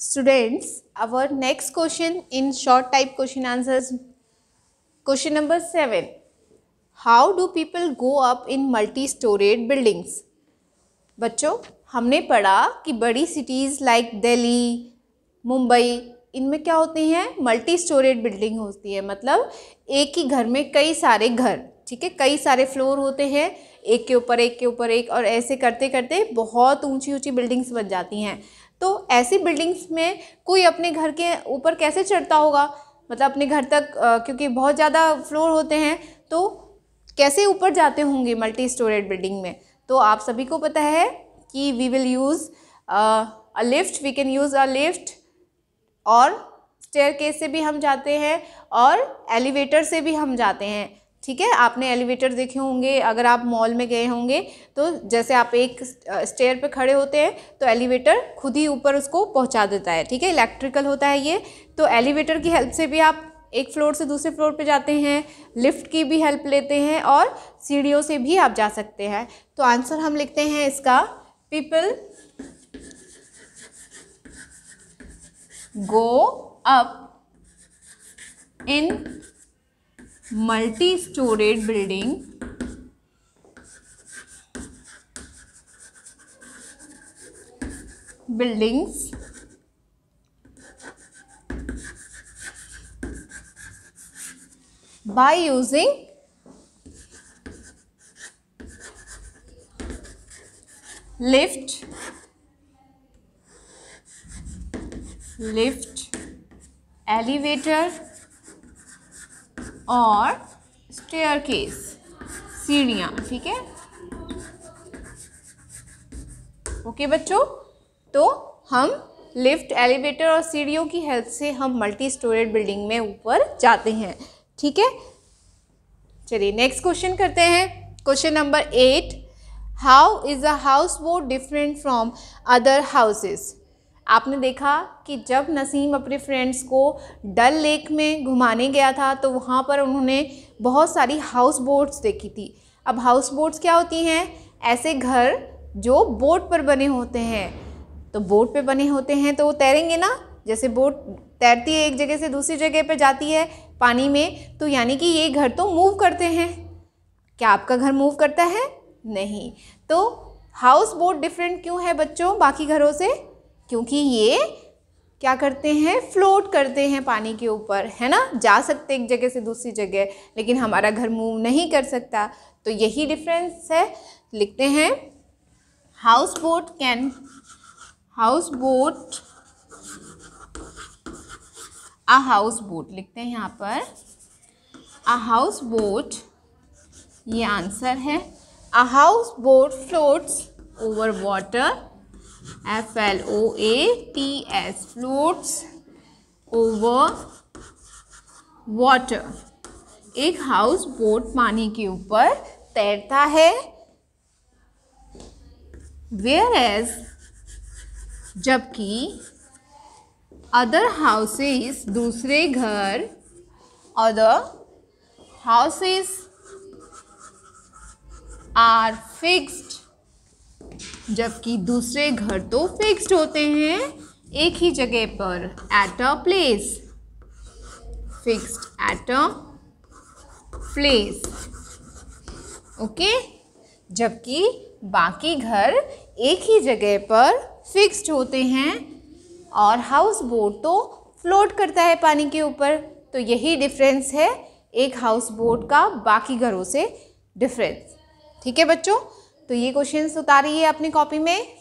Students, our next question in short type question answers. Question number 7. How do people go up in multi-storied buildings? बच्चों हमने पढ़ा कि बड़ी cities like Delhi Mumbai इनमें क्या होते हैं मल्टी स्टोरेड बिल्डिंग होती है मतलब एक ही घर में कई सारे घर ठीक है कई सारे फ्लोर होते हैं एक के ऊपर एक के ऊपर एक और ऐसे करते करते बहुत ऊंची ऊंची बिल्डिंग्स बन जाती हैं तो ऐसी बिल्डिंग्स में कोई अपने घर के ऊपर कैसे चढ़ता होगा मतलब अपने घर तक क्योंकि बहुत ज़्यादा फ्लोर होते हैं तो कैसे ऊपर जाते होंगे मल्टी स्टोरेड बिल्डिंग में तो आप सभी को पता है कि we will use a lift we can use a lift और स्टेयर केस से भी हम जाते हैं और एलिवेटर से भी हम जाते हैं ठीक है आपने एलिवेटर देखे होंगे अगर आप मॉल में गए होंगे तो जैसे आप एक स्टेयर पे खड़े होते हैं तो एलिवेटर खुद ही ऊपर उसको पहुंचा देता है ठीक है इलेक्ट्रिकल होता है ये तो एलिवेटर की हेल्प से भी आप एक फ्लोर से दूसरे फ्लोर पे जाते हैं लिफ्ट की भी हेल्प लेते हैं और सीढ़ियों से भी आप जा सकते हैं तो आंसर हम लिखते हैं इसका people go up in multi storeyed building buildings by using lift lift elevator और स्टेयर केस सीढ़ियाँ ठीक है ओके बच्चों तो हम लिफ्ट एलिवेटर और सीढ़ियों की हेल्प से हम मल्टी स्टोरेड बिल्डिंग में ऊपर जाते हैं ठीक है चलिए नेक्स्ट क्वेश्चन करते हैं question number eight how is a house boat different from other houses आपने देखा कि जब नसीम अपने फ्रेंड्स को डल लेक में घुमाने गया था तो वहाँ पर उन्होंने बहुत सारी हाउस बोट्स देखी थी अब हाउस बोट्स क्या होती हैं ऐसे घर जो बोट पर बने होते हैं तो बोट पे बने होते हैं तो वो तैरेंगे ना जैसे बोट तैरती है एक जगह से दूसरी जगह पर जाती है पानी में तो यानी कि ये घर तो मूव करते हैं क्या आपका घर मूव करता है नहीं तो हाउस बोट डिफरेंट क्यों है बच्चों बाकी घरों से क्योंकि ये क्या करते हैं फ्लोट करते हैं पानी के ऊपर है ना जा सकते एक जगह से दूसरी जगह लेकिन हमारा घर मूव नहीं कर सकता तो यही डिफरेंस है लिखते हैं house boat can house boat a house boat लिखते हैं यहाँ पर अ हाउस बोट ये आंसर है a house boat floats over water F L O A T S floats over water एक हाउस बोट पानी के ऊपर तैरता है वेयर एज जबकि अदर हाउसेस दूसरे घर अदर हाउसेस आर फिक्स्ड जबकि दूसरे घर तो फिक्स्ड होते हैं एक ही जगह पर at a place fixed at a place okay जबकि बाकी घर एक ही जगह पर फिक्स्ड होते हैं और हाउस बोट तो फ्लोट करता है पानी के ऊपर तो यही डिफरेंस है एक हाउस बोट का बाकी घरों से डिफरेंस ठीक है बच्चों तो ये क्वेश्चन उतारिए अपनी कॉपी में